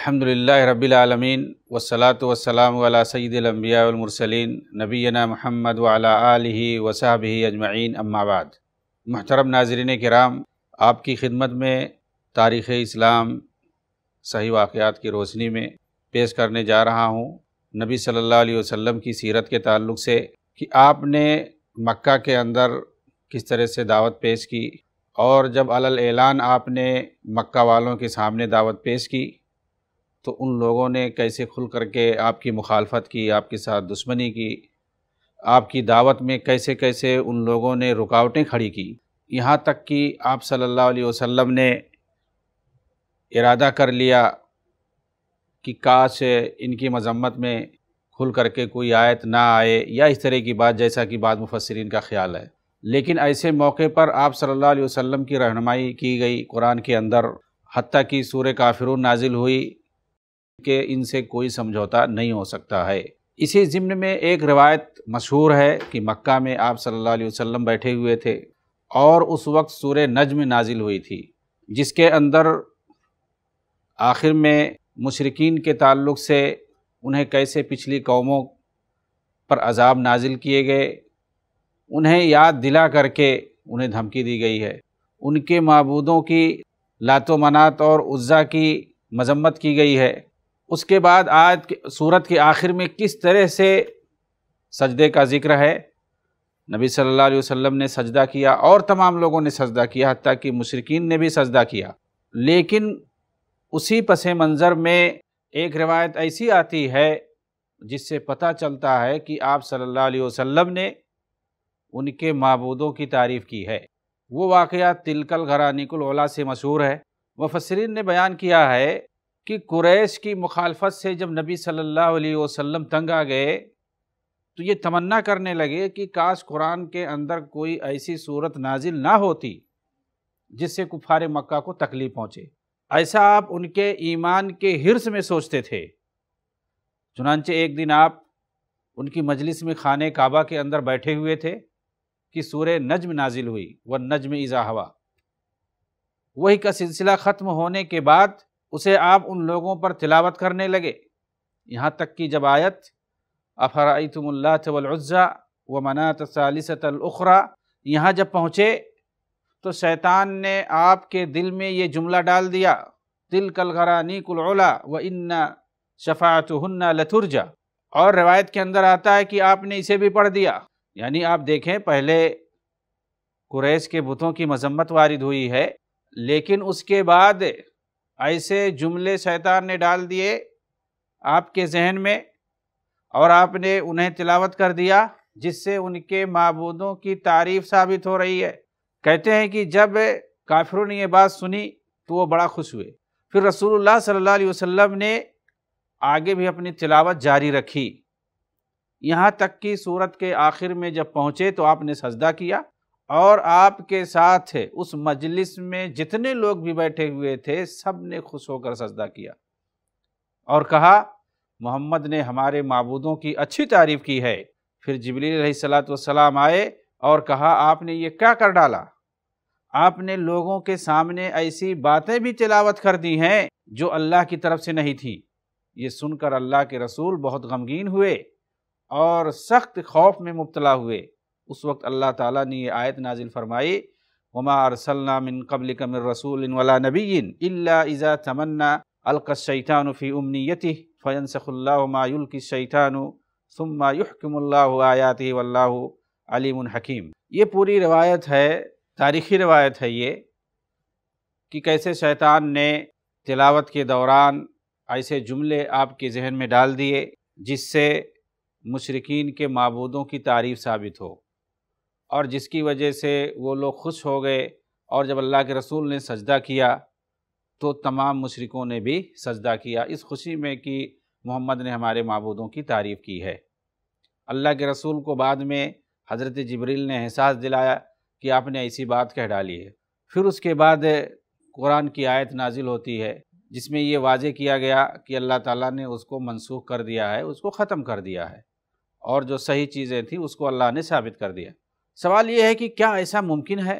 अल्हम्दुलिल्लाह रबालमीन वसलात वसलाम सैदम्बियामरसलिन नबीना महमद वाला वसाब अजमैन अम्माबाद महतरम नाजरन कराम आपकी खिदमत में तारीख़ इस्लाम सही वाक़ात की रोशनी में पेश करने जा रहा हूँ नबी सल्लल्लाहु अलैहि वसल्लम की सीरत के ताल्लुक से कि आपने मक्का के अंदर किस तरह से दावत पेश की और जब अलल ऐलान आपने मक्का वालों के सामने दावत पेश की तो उन लोगों ने कैसे खुल करके आपकी मुखालफत की आपके साथ दुश्मनी की आपकी दावत में कैसे कैसे उन लोगों ने रुकावटें खड़ी की यहाँ तक कि आप सल्लल्लाहु अलैहि वसल्लम ने इरादा कर लिया कि काश इनकी मजम्मत में खुल करके कोई आयत ना आए या इस तरह की बात जैसा कि बाद मुफसरीन का ख्याल है लेकिन ऐसे मौके पर आप सल्लल्लाहु अलैहि वसल्लम की रहनमाई की गई कुरान के अंदर हती कि सूर काफिर नाजिल हुई कि इनसे कोई समझौता नहीं हो सकता है इसी ज़िम्न में एक रवायत मशहूर है कि मक्का में आप सल्लल्लाहु अलैहि वसल्लम बैठे हुए थे और उस वक्त सूर्य नजम नाजिल हुई थी जिसके अंदर आखिर में मुशरकिन के ताल्लुक से उन्हें कैसे पिछली कौमों पर अजाब नाजिल किए गए उन्हें याद दिला करके उन्हें धमकी दी गई है उनके मबूदों की लातो मनात और उज्जा की मजम्मत की गई है उसके बाद आज सूरत के आखिर में किस तरह से सजदे का जिक्र है नबी सल्लल्लाहु अलैहि वसल्लम ने सजदा किया और तमाम लोगों ने सजदा किया हती कि मुशरकिन ने भी सजदा किया लेकिन उसी पस मंज़र में एक रिवायत ऐसी आती है जिससे पता चलता है कि आप सल्लल्लाहु अलैहि वसल्लम ने उनके मबूदों की तारीफ़ की है वो वाक़ तिलकल घरानिकुल से मशहूर है मुफसरिन ने बयान किया है कि कुरैश की मुखालफत से जब नबी सल्लल्लाहु अलैहि वसल्लम तंग आ गए तो ये तमन्ना करने लगे कि काश कुरान के अंदर कोई ऐसी सूरत नाजिल ना होती जिससे कुफार मक्का को तकलीफ़ पहुँचे ऐसा आप उनके ईमान के हिरस में सोचते थे चुनानचे एक दिन आप उनकी मजलिस में खाने काबा के अंदर बैठे हुए थे कि सूर्य नजम नाजिल हुई व नजम इज़ा हवा वही का सिलसिला ख़त्म होने के बाद उसे आप उन लोगों पर तिलावत करने लगे यहाँ तक कि जब आयत अफ़रातमल्लाज़ा व मनात सालिसतलखरा यहाँ जब पहुँचे तो शैतान ने आपके दिल में ये जुमला डाल दिया दिल कलगरा नीकुलला व इन्ना शफ़ात हन्ना लथुरजा और रवायत के अंदर आता है कि आपने इसे भी पढ़ दिया यानी आप देखें पहले कुरैश के बुतों की मजम्मत वारिद हुई है लेकिन उसके बाद ऐसे जुमले शैतान ने डाल दिए आपके जहन में और आपने उन्हें तिलावत कर दिया जिससे उनके मबूदों की तारीफ साबित हो रही है कहते हैं कि जब काफिरों ने यह बात सुनी तो वो बड़ा खुश हुए फिर रसूलुल्लाह सल्लल्लाहु अलैहि वसल्लम ने आगे भी अपनी तिलावत जारी रखी यहाँ तक कि सूरत के आखिर में जब पहुँचे तो आपने सजदा किया और आपके साथ उस मजलिस में जितने लोग भी बैठे हुए थे सब ने खुश होकर सजदा किया और कहा मोहम्मद ने हमारे मबूदों की अच्छी तारीफ़ की है फिर जबली वसलाम आए और कहा आपने ये क्या कर डाला आपने लोगों के सामने ऐसी बातें भी तिलावत कर दी हैं जो अल्लाह की तरफ से नहीं थी ये सुनकर अल्लाह के रसूल बहुत गमगीन हुए और सख्त खौफ में मुबतला हुए उस वक्त अल्लाह ताला ने ये आयत नाजिल फरमाई वमा अरसलना मिन कबल कमिर रसूल वला नबीन इल्ला इज़ा तमन्ना अलकशैतानफ़ी उमनीति फ़यन सखुल्लामायुल्कि शैतानु सुम्मा युहकमल्लायात वल्ला अलीम हकीम ये पूरी रवायत है तारीख़ी रवायत है ये कि कैसे शैतान ने तिलावत के दौरान ऐसे जुमले आपके जहन में डाल दिए जिससे मुशरकिन के मबूदों की तारीफ़ साबित हो और जिसकी वजह से वो लोग खुश हो गए और जब अल्लाह के रसूल ने सजदा किया तो तमाम मशरकों ने भी सजदा किया इस खुशी में कि मोहम्मद ने हमारे मबूदों की तारीफ़ की है अल्लाह के रसूल को बाद में हज़रत जबरील ने एहसास दिलाया कि आपने ऐसी बात कह डाली है फिर उसके बाद कुरान की आयत नाजिल होती है जिसमें ये वाज किया गया कि अल्लाह ताला ने उसको मनसूख कर दिया है उसको ख़त्म कर दिया है और जो सही चीज़ें थी उसको अल्लाह ने साबित कर दिया सवाल ये है कि क्या ऐसा मुमकिन है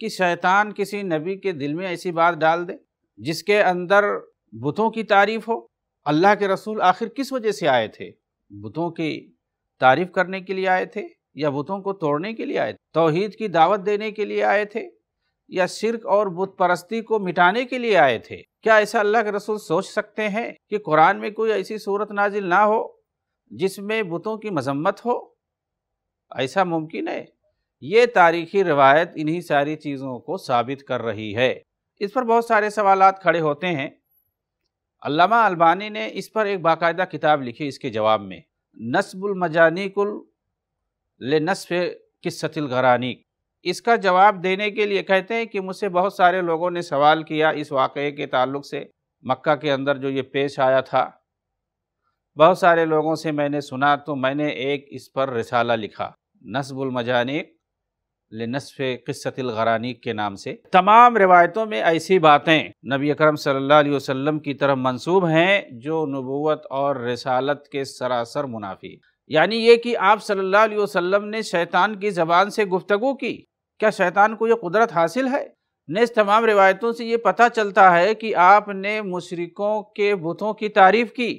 कि शैतान किसी नबी के दिल में ऐसी बात डाल दे जिसके अंदर बुतों की तारीफ हो अल्लाह के रसूल आखिर किस वजह से आए थे बुतों की तारीफ करने के लिए आए थे या बुतों को तोड़ने के लिए आए थे तोहहीद की दावत देने के लिए आए थे या शिरक और बुत परस्ती को मिटाने के लिए आए थे क्या ऐसा अल्लाह के रसूल सोच सकते हैं कि कुरान में कोई ऐसी सूरत नाजिल ना हो जिसमें बुतों की मजम्मत हो ऐसा मुमकिन है ये तारीखी रवायत इन्हीं सारी चीज़ों को साबित कर रही है इस पर बहुत सारे सवाल खड़े होते हैं अल्लामा अलबानी ने इस पर एक बाकायदा किताब लिखी इसके जवाब में नस्बुलमजानिकुल ले नस्फ किस्सतिल घरानीक इसका जवाब देने के लिए कहते हैं कि मुझसे बहुत सारे लोगों ने सवाल किया इस वाक़े के ताल्लुक से मक्का के अंदर जो ये पेश आया था बहुत सारे लोगों से मैंने सुना तो मैंने एक इस पर रिसाला लिखा नस्बुलमजानिक नसफ़ क़स्सतलगरानी के नाम से तमाम रिवायतों में ऐसी बातें नबी अकरम सल्लल्लाहु अलैहि वसल्लम की तरफ मंसूब हैं जो नबूत और रसालत के सरासर मुनाफी यानी ये कि आप सल्लल्लाहु अलैहि वसल्लम ने शैतान की ज़बान से गुफ्तगु की क्या शैतान को यह कुदरत हासिल है नज तमाम रिवायतों से ये पता चलता है कि आपने मुशरकों के बुतों की तारीफ़ की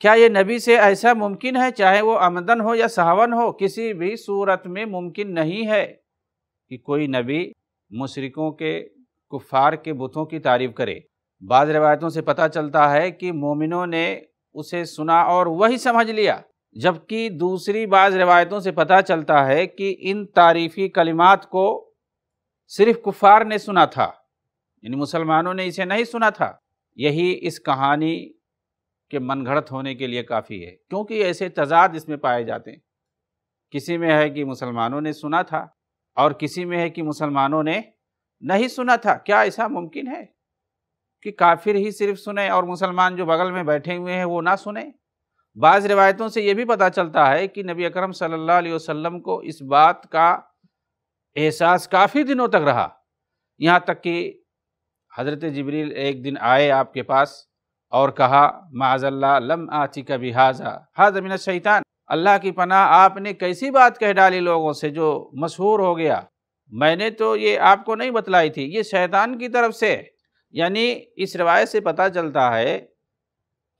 क्या ये नबी से ऐसा मुमकिन है चाहे वो आमदन हो या सहावन हो किसी भी सूरत में मुमकिन नहीं है कि कोई नबी मुशरकों के कुफार के बुतों की तारीफ़ करे बाद रवायतों से पता चलता है कि मोमिनों ने उसे सुना और वही समझ लिया जबकि दूसरी बाज़ रवायतों से पता चलता है कि इन तारीफ़ी कलिमात को सिर्फ कुफार ने सुना था यानी मुसलमानों ने इसे नहीं सुना था यही इस कहानी के घड़त होने के लिए काफ़ी है क्योंकि ऐसे तजाद इसमें पाए जाते हैं किसी में है कि मुसलमानों ने सुना था और किसी में है कि मुसलमानों ने नहीं सुना था क्या ऐसा मुमकिन है कि काफिर ही सिर्फ सुने और मुसलमान जो बगल में बैठे हुए हैं वो ना सुने बाज़ रिवायतों से ये भी पता चलता है कि नबी अकरम सल्लल्लाहु अलैहि वसल्लम को इस बात का एहसास काफ़ी दिनों तक रहा यहाँ तक कि हज़रत जबरील एक दिन आए आपके पास और कहा माजल्ला लम आती का हाजा हाज मिन शैतान अल्लाह की पनाह आपने कैसी बात कह डाली लोगों से जो मशहूर हो गया मैंने तो ये आपको नहीं बतलाई थी ये शैतान की तरफ से यानी इस रवायत से पता चलता है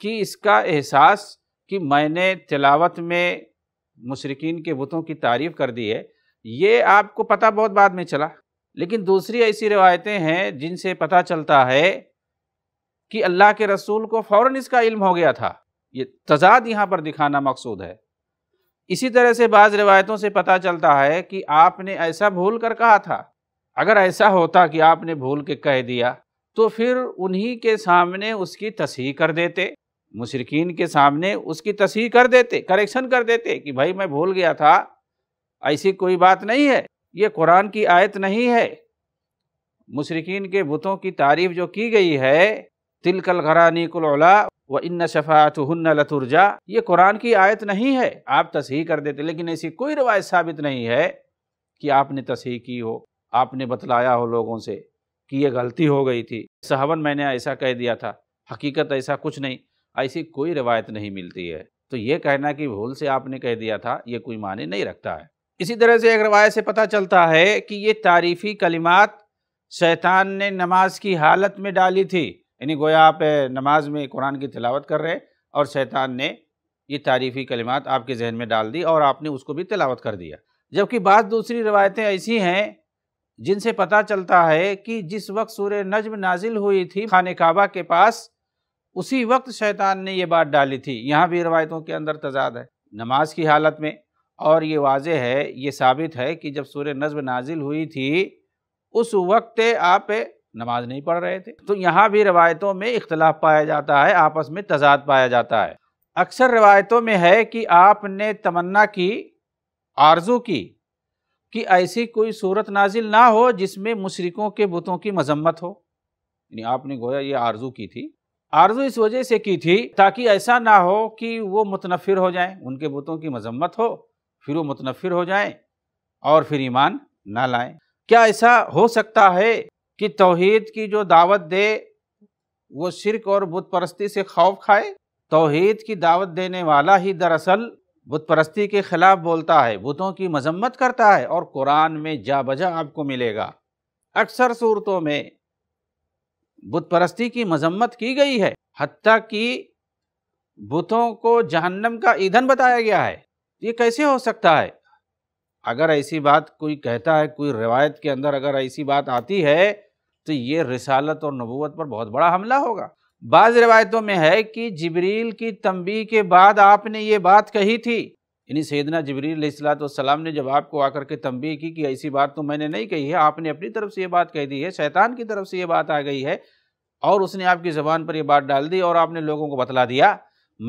कि इसका एहसास कि मैंने तिलावत में मुशरकिन के बुतों की तारीफ़ कर दी है ये आपको पता बहुत बाद में चला लेकिन दूसरी ऐसी रिवायतें हैं जिनसे पता चलता है कि अल्लाह के रसूल को फ़ौर इसका इल्म हो गया था ये तजाद यहाँ पर दिखाना मकसूद है इसी तरह से बाज़ रिवायतों से पता चलता है कि आपने ऐसा भूल कर कहा था अगर ऐसा होता कि आपने भूल के कह दिया तो फिर उन्हीं के सामने उसकी तसी कर देते मुशरकिन के सामने उसकी तसी कर देते करेक्शन कर देते कि भाई मैं भूल गया था ऐसी कोई बात नहीं है ये कुरान की आयत नहीं है मुशरकिन के बुतों की तारीफ जो की गई है तिलकल घरानिकुलला व इन शफ़ात लतुरजा ये कुरान की आयत नहीं है आप तस्ही कर देते लेकिन ऐसी कोई रवायत साबित नहीं है कि आपने तस्ही की हो आपने बतलाया हो लोगों से कि ये गलती हो गई थी सहवन मैंने ऐसा कह दिया था हकीकत ऐसा कुछ नहीं ऐसी कोई रवायत नहीं मिलती है तो ये कहना कि भूल से आपने कह दिया था ये कोई माने नहीं रखता है इसी तरह से एक रवायत से पता चलता है कि ये तारीफ़ी कलिमात शैतान ने नमाज की हालत में डाली थी यानी गोया आप नमाज में कुरान की तिलावत कर रहे और शैतान ने ये तारीफ़ी कलिमात आपके जहन में डाल दी और आपने उसको भी तिलावत कर दिया जबकि बाद दूसरी रवायतें ऐसी हैं जिनसे पता चलता है कि जिस वक्त सूर्य नज्म नाजिल हुई थी खान काबा के पास उसी वक्त शैतान ने ये बात डाली थी यहाँ भी रवायतों के अंदर तजाद है नमाज की हालत में और ये वाज है ये साबित है कि जब सूर्य नजम नाजिल हुई थी उस वक्त आप नमाज नहीं पढ़ रहे थे तो यहाँ भी रवायतों में इख्तलाफ पाया जाता है आपस में तजाद पाया जाता है अक्सर रवायतों में है कि आपने तमन्ना की आरजू की कि ऐसी कोई सूरत नाजिल ना हो जिसमें मुशरकों के बुतों की मजम्मत हो यानी आपने गोया ये आरजू की थी आरजू इस वजह से की थी ताकि ऐसा ना हो कि वो मुतनफिर हो जाएं उनके बुतों की मजम्मत हो फिर वो मुतनफिर हो जाएं और फिर ईमान ना लाएं क्या ऐसा हो सकता है कि तोहहीद की जो दावत दे वो शिरक और बुत परस्ती से खौफ खाए तोहेद की दावत देने वाला ही दरअसल बुत परस्ती के ख़िलाफ़ बोलता है बुतों की मजम्मत करता है और कुरान में जा बजा आपको मिलेगा अक्सर सूरतों में बुतप्रस्ती की मजम्मत की गई है हती कि बुतों को जहन्नम का ईंधन बताया गया है ये कैसे हो सकता है अगर ऐसी बात कोई कहता है कोई रिवायत के अंदर अगर ऐसी बात आती है तो ये रिसालत और नबूत पर बहुत बड़ा हमला होगा बाज़ रिवायतों में है कि जबरील की तंबी के बाद आपने ये बात कही थी यानी सैदना जबरीसलाम ने जब आपको आकर के तंबी की कि ऐसी बात तो मैंने नहीं कही है आपने अपनी तरफ से ये बात कह दी है शैतान की तरफ से ये बात आ गई है और उसने आपकी ज़बान पर यह बात डाल दी और आपने लोगों को बतला दिया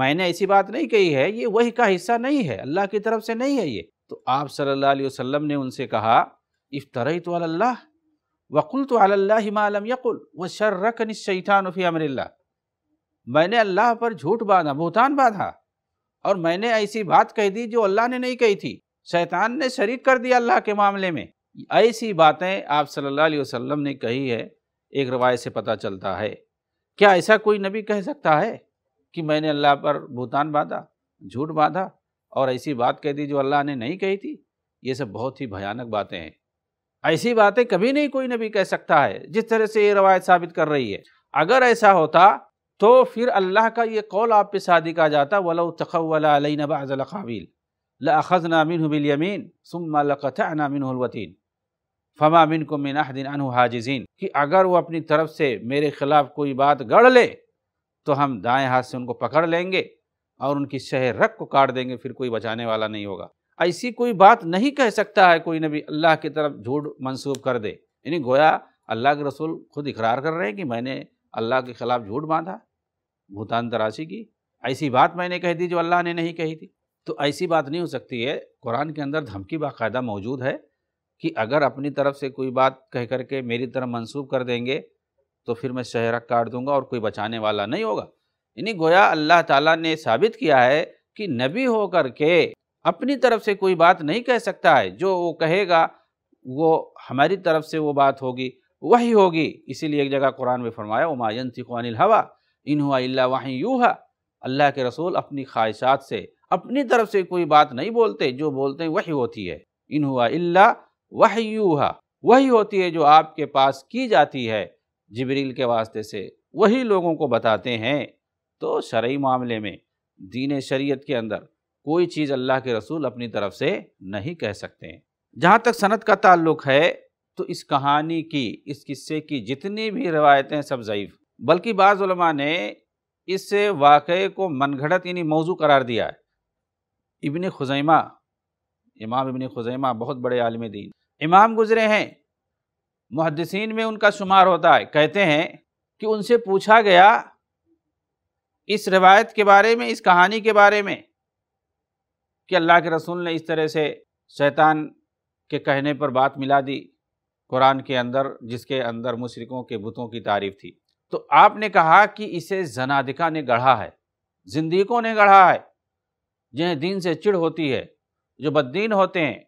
मैंने ऐसी बात नहीं कही है ये वही का हिस्सा नहीं है अल्लाह की तरफ से नहीं है ये तो आप सल्लल्लाहु अलैहि ने उनसे कहा इफ्तरई तो अल्लाह वकुल तो अल्लाम यकुल व शर्रकन फ़ी अमरिल्ला मैंने अल्लाह पर झूठ बांधा बहुतान बांधा और मैंने ऐसी बात कह दी जो अल्लाह ने नहीं कही थी शैतान ने शरीक कर दिया अल्लाह के मामले में ऐसी बातें आप सल्लल्लाहु अलैहि वसल्लम ने कही है एक रवायत से पता चलता है क्या ऐसा कोई नबी कह सकता है कि मैंने अल्लाह पर भूतान बांधा झूठ बांधा और ऐसी बात कह दी जो अल्लाह ने नहीं कही थी ये सब बहुत ही भयानक बातें हैं ऐसी बातें कभी नहीं कोई नबी कह सकता है जिस तरह से ये रवायत साबित कर रही है अगर ऐसा होता तो फिर अल्लाह का ये कौल आप पे शादी का जाता वला तखवलाबाज़लखावील लखज़ नामिन बिलयमीन सुम्मा फमा को मिन अहदिन अनु हाजिजीन कि अगर वो अपनी तरफ से मेरे खिलाफ कोई बात गढ़ ले तो हम दाएं हाथ से उनको पकड़ लेंगे और उनकी शह रख को काट देंगे फिर कोई बचाने वाला नहीं होगा ऐसी कोई बात नहीं कह सकता है कोई नबी अल्लाह की तरफ झूठ मंसूब कर दे यानी गोया अल्लाह के रसूल खुद इकरार कर रहे हैं कि मैंने अल्लाह के ख़िलाफ़ झूठ बांधा भूतान तराशी की ऐसी बात मैंने कह दी जो अल्लाह ने नहीं कही थी तो ऐसी बात नहीं हो सकती है कुरान के अंदर धमकी बाकायदा मौजूद है कि अगर अपनी तरफ से कोई बात कह करके मेरी तरफ मंसूब कर देंगे तो फिर मैं शहरा काट दूंगा और कोई बचाने वाला नहीं होगा यानी गोया अल्लाह ताला ने साबित किया है कि नबी हो कर के अपनी तरफ से कोई बात नहीं कह सकता है जो वो कहेगा वो हमारी तरफ से वो बात होगी वही होगी इसीलिए एक जगह कुरान में फरमाया उमायन क़ानिल हवा इन हुआ वहीं यू है अल्लाह के रसूल अपनी ख्वाहिशात से अपनी तरफ से कोई बात नहीं बोलते जो बोलते हैं वही होती है इन हुआ अल्ला यू है वही होती है जो आपके पास की जाती है जबरील के वास्ते से वही लोगों को बताते हैं तो शर्य मामले में दीन शरीयत के अंदर कोई चीज़ अल्लाह के रसूल अपनी तरफ से नहीं कह सकते हैं जहाँ तक सनत का ताल्लुक है तो इस कहानी की इस किस्से की जितनी भी रवायतें सब ज़यीफ़ बल्कि बाज़ुलमा ने इस वाक़े को मनगढ़ंत यानी मौजू करार दिया है इबन खुजैमा इमाम इबन खुजैमा बहुत बड़े आलम दीन इमाम गुज़रे हैं मुहदसिन में उनका शुमार होता है कहते हैं कि उनसे पूछा गया इस रवायत के बारे में इस कहानी के बारे में कि अल्लाह के रसूल ने इस तरह से शैतान के कहने पर बात मिला दी कुरान के अंदर जिसके अंदर मुशरकों के बुतों की तारीफ थी तो आपने कहा कि इसे जनादिका ने गढ़ा है जिंदीकों ने गढ़ा है जिन्हें दीन से चिड़ होती है जो बद्दीन होते हैं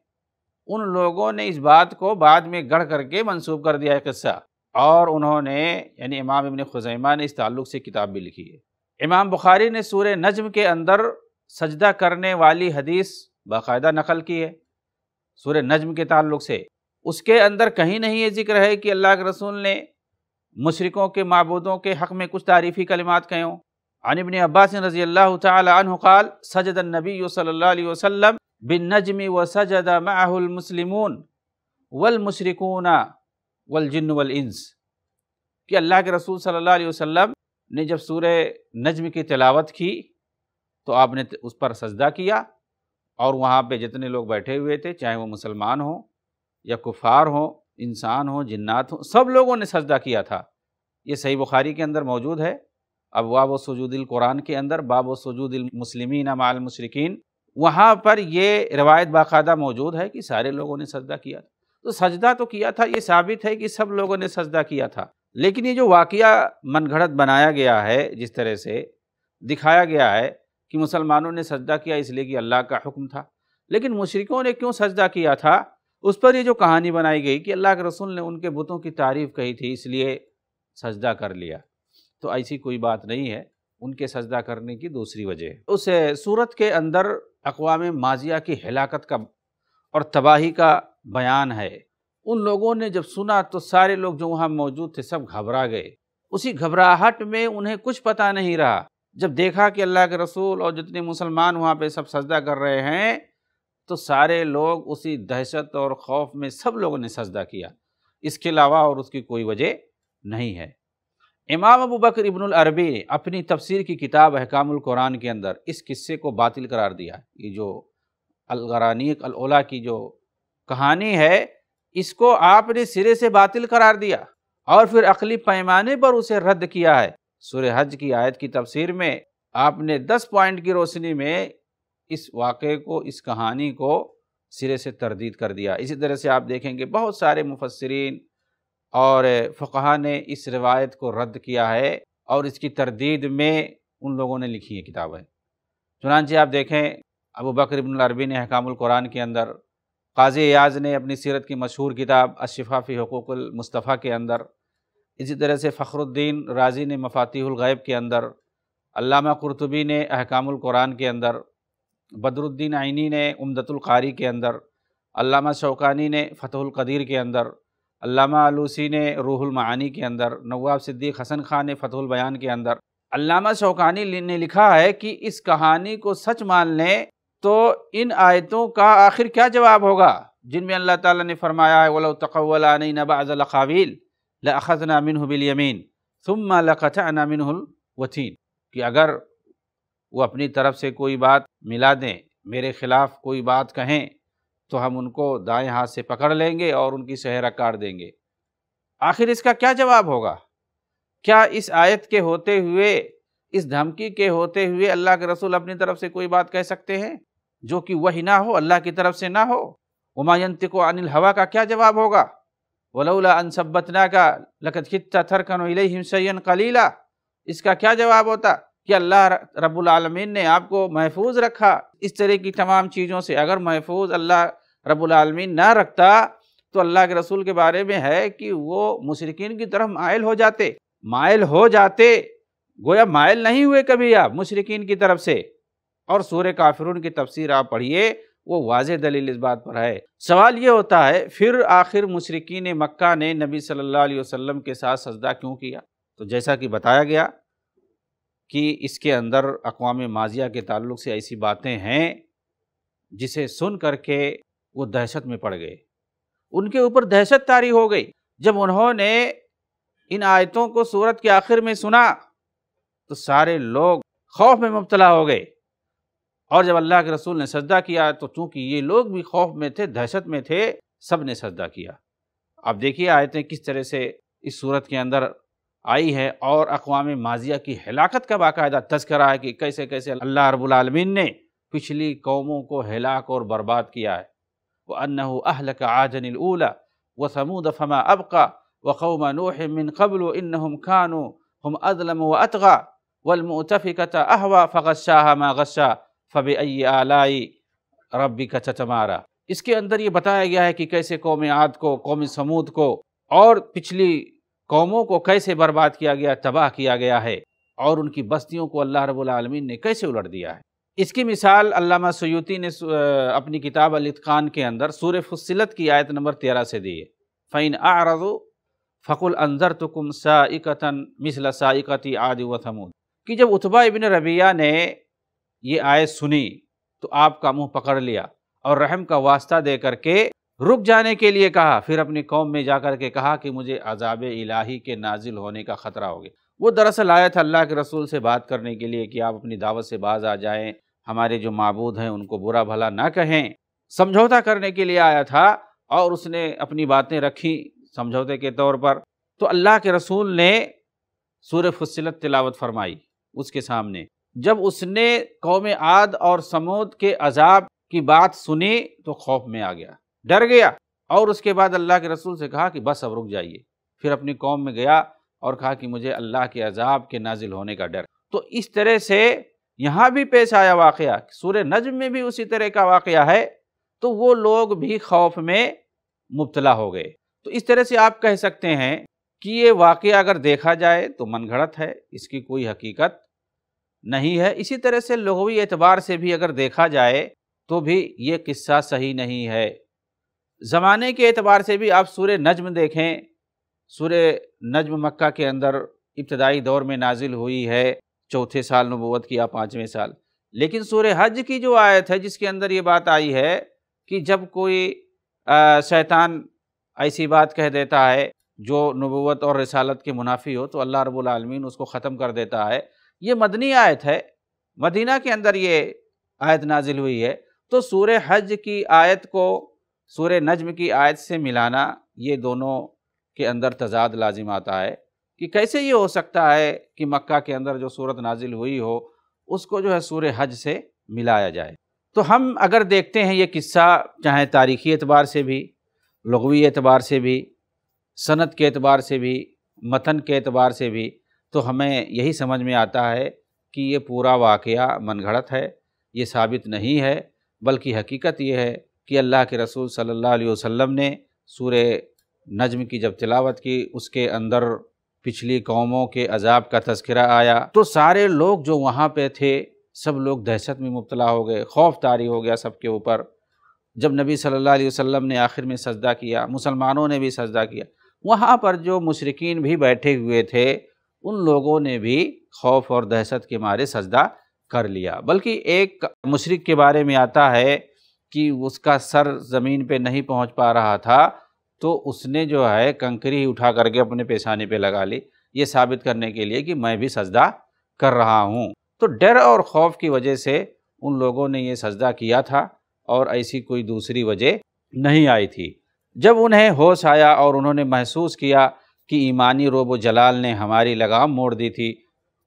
उन लोगों ने इस बात को बाद में गढ़ करके मंसूब कर दिया है किस्सा और उन्होंने यानी इमाम इबन खुजैमा ने इस ताल्लुक़ से किताब भी लिखी है इमाम बुखारी ने सूर नजम के अंदर सजदा करने वाली हदीस बाकायदा नकल की है सूर्य नजम के ताल्लुक से उसके अंदर कहीं नहीं ये जिक्र है कि अल्लाह के रसूल ने मशरक़ों के मबूदों के हक़ में कुछ तारीफ़ी कलिमात कहे हों अनबन अब्बास रजी अल्लाह तुकाल सजद नबी सल्लल्लाहु बिन नजमी व सजद माहमसलिम वलमशरकून वलजन वलइंस कि अल्लाह के रसूल सल्ला अलैहि ने जब सूर नजम की तलावत की तो आपने उस पर सजदा किया और वहाँ पे जितने लोग बैठे हुए थे चाहे वो मुसलमान हों या कुफार हों इंसान हों जिन्नात हों सब लोगों ने सजदा किया था ये सही बुखारी के अंदर मौजूद है अब वाब सजूदिल कुरान के अंदर बाब सजूदिल मुसलमिन माल मशरकिन वहाँ पर ये रवायत बाकायदा मौजूद है कि सारे लोगों ने सजदा किया था तो सजदा तो किया था ये साबित है कि सब लोगों ने सजदा किया था लेकिन ये जो वाक़ मनगढ़ंत बनाया गया है जिस तरह से दिखाया गया है कि मुसलमानों ने सजदा किया इसलिए कि अल्लाह का हुक्म था लेकिन मुशरकों ने क्यों सजदा किया था उस पर ये जो कहानी बनाई गई कि अल्लाह के रसूल ने उनके बुतों की तारीफ़ कही थी इसलिए सजदा कर लिया तो ऐसी कोई बात नहीं है उनके सजदा करने की दूसरी वजह उस सूरत के अंदर अकवाम माजिया की हलाकत का और तबाही का बयान है उन लोगों ने जब सुना तो सारे लोग जो वहाँ मौजूद थे सब घबरा गए उसी घबराहट में उन्हें कुछ पता नहीं रहा जब देखा कि अल्लाह के रसूल और जितने मुसलमान वहाँ पे सब सजदा कर रहे हैं तो सारे लोग उसी दहशत और खौफ में सब लोगों ने सजदा किया इसके अलावा और उसकी कोई वजह नहीं है इमाम अबू बकर इब्नुल अरबी ने अपनी तफसीर की किताब अहकामुल कुरान के अंदर इस किस्से को बातिल करार दिया ये जो अलगरानीक अलोला की जो कहानी है इसको आपने सिरे से बातिल करार दिया और फिर अकली पैमाने पर उसे रद्द किया है सूर्य हज की आयत की तफसीर में आपने दस पॉइंट की रोशनी में इस वाक़े को इस कहानी को सिरे से तरदीद कर दिया इसी तरह से आप देखेंगे बहुत सारे मुफसरीन और फ़कहा ने इस रिवायत को रद्द किया है और इसकी तरदीद में उन लोगों ने लिखी है किताबें चुनानचे आप देखें अबू बकर इब्न अरबी ने हकामुल कुरान के अंदर काजी याज ने अपनी सीरत की मशहूर किताब अशफ़ाफी फ़ी मुस्तफ़ा के अंदर इसी तरह से फ़खरुद्दीन राजी ने मफातीहलग़ैब के अंदर अल्लामा कुरतबी ने अहकामुल कुरान के अंदर बदरुद्दीन आइनी ने उमदतुल्कारी के अंदर अल्लामा शौकानी ने फ़तहुल कदीर के अंदर अल्लामा आलूसी ने रूहुल मानी के अंदर नवाब सिद्दीक हसन खान ने फ़तहुल बयान के अंदर अल्लामा शौकानी ने लिखा है कि इस कहानी को सच मान लें तो इन आयतों का आखिर क्या जवाब होगा जिनमें अल्लाह ताला ने फरमाया है वला तकवला नबाज़ल खावील लखज़ना मिन बिलयमीन सुम्मा लखचाना अमिन वतीन कि अगर वो अपनी तरफ से कोई बात मिला दें मेरे ख़िलाफ़ कोई बात कहें तो हम उनको दाएं हाथ से पकड़ लेंगे और उनकी सहरा काट देंगे आखिर इसका क्या जवाब होगा क्या इस आयत के होते हुए इस धमकी के होते हुए अल्लाह के रसूल अपनी तरफ से कोई बात कह सकते हैं जो कि वही ना हो अल्लाह की तरफ से ना हो उमायंत को अनिल हवा का क्या जवाब होगा वलौला अनसबतना का लकत खित्ता थरकन हिमसैन कलीला इसका क्या जवाब होता कि अल्लाह रबालमीन ने आपको महफूज रखा इस तरह की तमाम चीज़ों से अगर महफूज अल्लाह रबालमीन ना रखता तो अल्लाह के रसूल के बारे में है कि वो मुशरकिन की तरफ मायल हो जाते मायल हो जाते गोया मायल नहीं हुए कभी आप मुशरकिन की तरफ से और सूर्य काफिरून की तफसीर आप पढ़िए वो वाज दलील इस बात पर है सवाल ये होता है फिर आखिर ने मक्का ने नबी सल्ला वसम के साथ सजदा क्यों किया तो जैसा कि बताया गया कि इसके अंदर अकवाम माजिया के ताल्लुक से ऐसी बातें हैं जिसे सुन करके वो दहशत में पड़ गए उनके ऊपर दहशत तारी हो गई जब उन्होंने इन आयतों को सूरत के आखिर में सुना तो सारे लोग खौफ में मुबतला हो गए और जब अल्लाह के रसूल ने सजदा किया तो चूँकि ये लोग भी खौफ में थे दहशत में थे सब ने सजदा किया अब देखिए आयतें किस तरह से इस सूरत के अंदर आई है और अकवाम माजिया की हलाकत का बाकायदा तस्करा है कि कैसे कैसे अल्लाह रबालमीन ने पिछली कौमों को हलाक और बर्बाद किया है व अन्न अहल का आजनूला व समूद फमा अबका व कौम नोह मिन कबल इन खानो हम अदलम व अतगा वलमतफ़िकता अहवा फ़गशाह मा गशा फ़ब आलाई रबी का चचमारा इसके अंदर ये बताया गया है कि कैसे कौम आद को कौम समूद को और पिछली कौमों को कैसे बर्बाद किया गया तबाह किया गया है और उनकी बस्तियों को अल्लाह रबालमीन ने कैसे उलट दिया है इसकी मिसाल अलामा सयूती ने अपनी किताब ख़ान के अंदर सूर फुसिलत की आयत नंबर तेरह से दी है फ़ैन आरज़ो फ़कुल अंजर तुकुम साइकता मिसल साइकती आदि व थमूद कि जब उतबा इबिन रबिया ने ये आयत सुनी तो आपका मुंह पकड़ लिया और रहम का वास्ता दे करके रुक जाने के लिए कहा फिर अपनी कौम में जा कर के कहा कि मुझे अजाब इलाही के नाजिल होने का ख़तरा हो गया वो दरअसल आया था अल्लाह के रसूल से बात करने के लिए कि आप अपनी दावत से बाज आ जाएं हमारे जो मबूद हैं उनको बुरा भला ना कहें समझौता करने के लिए आया था और उसने अपनी बातें रखी समझौते के तौर पर तो अल्लाह के रसूल ने सूर फुसलत तिलावत फरमाई उसके सामने जब उसने कौम आद और समूद के अजाब की बात सुनी तो खौफ में आ गया डर गया और उसके बाद अल्लाह के रसूल से कहा कि बस अब रुक जाइए फिर अपनी कौम में गया और कहा कि मुझे अल्लाह के अजाब के नाजिल होने का डर तो इस तरह से यहाँ भी पेश आया वाक़ सूर्य नजम में भी उसी तरह का वाक़ है तो वो लोग भी खौफ में मुबतला हो गए तो इस तरह से आप कह सकते हैं कि ये वाक़ अगर देखा जाए तो मन घड़त है इसकी कोई हकीकत नहीं है इसी तरह से लघवी एतबार से भी अगर देखा जाए तो भी ये किस्सा सही नहीं है ज़माने के एतबार से भी आप सूर्य नज्म देखें सूर्य नज्म मक्का के अंदर इब्तदाई दौर में नाजिल हुई है चौथे साल नबूत की या पाँचवें साल लेकिन सूर्य हज की जो आयत है जिसके अंदर ये बात आई है कि जब कोई शैतान ऐसी बात कह देता है जो नबूत और रसालत के मुनाफी हो तो अल्लाह रबालमीन उसको ख़त्म कर देता है ये मदनी आयत है मदीना के अंदर ये आयत नाजिल हुई है तो सूर हज की आयत को सूर नजम की आयत से मिलाना ये दोनों के अंदर तजाद लाजिम आता है कि कैसे ये हो सकता है कि मक्का के अंदर जो सूरत नाजिल हुई हो उसको जो है सूर हज से मिलाया जाए तो हम अगर देखते हैं ये किस्सा चाहे तारीख़ी एतबार से भी लगवी एतबार से भी सनत के एतबार से भी मतन के एतबार से भी तो हमें यही समझ में आता है कि ये पूरा वाक़ घड़त है ये साबित नहीं है बल्कि हकीकत ये है कि अल्लाह के रसूल सल्लल्लाहु अलैहि वसल्लम ने सूर नजम की जब तिलावत की उसके अंदर पिछली कौमों के अजाब का तस्करा आया तो सारे लोग जो वहाँ पे थे सब लोग दहशत में मुबला हो गए खौफ तारी हो गया सबके ऊपर जब नबी सल्लल्लाहु अलैहि वसल्लम ने आखिर में सजदा किया मुसलमानों ने भी सजदा किया वहाँ पर जो मशरकिन भी बैठे हुए थे उन लोगों ने भी खौफ और दहशत के मारे सजदा कर लिया बल्कि एक मशरक़ के बारे में आता है कि उसका सर ज़मीन पे नहीं पहुंच पा रहा था तो उसने जो है कंकरी उठा करके अपने पेशाने पे लगा ली ये साबित करने के लिए कि मैं भी सजदा कर रहा हूँ तो डर और खौफ की वजह से उन लोगों ने ये सजदा किया था और ऐसी कोई दूसरी वजह नहीं आई थी जब उन्हें होश आया और उन्होंने महसूस किया कि ईमानी रोब जलाल ने हमारी लगाम मोड़ दी थी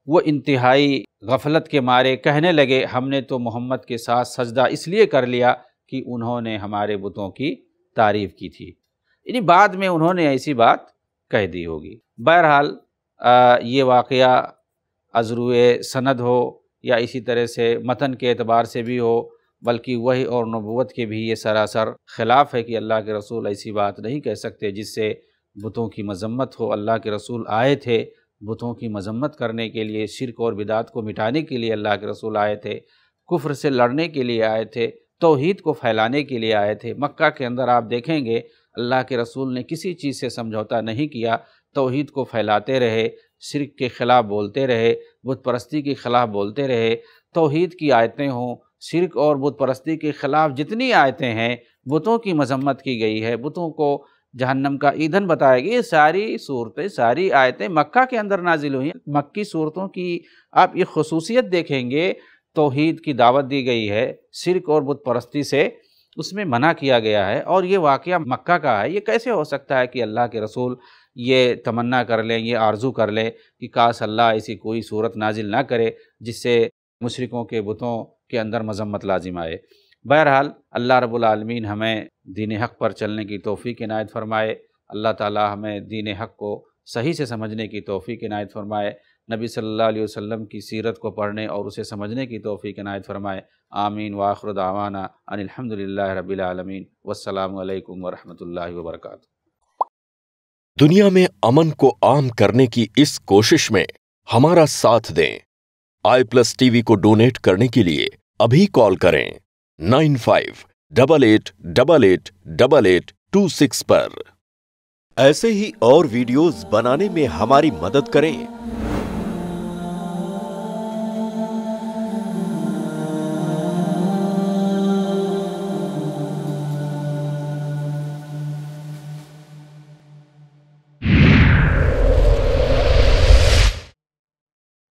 वो इंतहाई गफलत के मारे कहने लगे हमने तो मोहम्मद के साथ सजदा इसलिए कर लिया कि उन्होंने हमारे बुतों की तारीफ़ की थी यानी बाद में उन्होंने ऐसी बात कह दी होगी बहरहाल ये वाक़ अजरू सनद हो या इसी तरह से मतन के अतबार से भी हो बल्कि वही और नबूत के भी ये सरासर ख़िलाफ़ है कि अल्लाह के रसूल ऐसी बात नहीं कह सकते जिससे बुतों की मजम्मत हो अल्लाह के रसूल आए थे बुतों की मजम्मत करने के लिए शिरक और बिदात को मिटाने के लिए अल्लाह के रसूल आए थे कुफ्र से लड़ने के लिए आए थे तोहद को फैलाने के लिए आए थे मक्का के अंदर आप देखेंगे अल्लाह के रसूल ने किसी चीज़ से समझौता नहीं किया तोहहीद को फैलाते रहे शिरक के ख़िलाफ़ बोलते रहे बुत परस्ती के ख़िलाफ़ बोलते रहे तोहहीद की आयतें हों शिरक और बुत परस्ती के ख़िलाफ़ जितनी आयतें हैं बुतों की मजम्मत की गई है बुतों को जहन्नम का ईंधन बताया गया ये सारी सूरतें सारी आयतें मक्का के अंदर नाजिल हुई हैं मक्की सूरतों की आप ये खसूसियत देखेंगे तोहद की दावत दी गई है शिरक और बुत परस्ती से उसमें मना किया गया है और ये वाक़ मक्का का है ये कैसे हो सकता है कि अल्लाह के रसूल ये तमन्ना कर लें ये आरजू कर लें कि काश अल्लाह ऐसी कोई सूरत नाजिल ना करे जिससे मशरक़ों के बुतों के अंदर मजम्मत लाजिम आए बहरहाल अल्लाह रबालमीन हमें दीन हक़ पर चलने की तोफ़ी नायत फ़रमाए अल्लाह ताला हमें दीन हक़ को सही से समझने की तोफ़ी नायत फ़रमाए नबी सल्लल्लाहु अलैहि वसल्लम की सीरत को पढ़ने और उसे समझने की तोफ़ी नायत फ़रमाए आमीन वाखर दावाना अनिलहमदिल्ला रबीआलमीन वालकम व वर्क दुनिया में अमन को आम करने की इस कोशिश में हमारा साथ दें आई प्लस टीवी को डोनेट करने के लिए अभी कॉल करें nine five double eight double eight double eight two six पर ऐसे ही और वीडियोस बनाने में हमारी मदद करें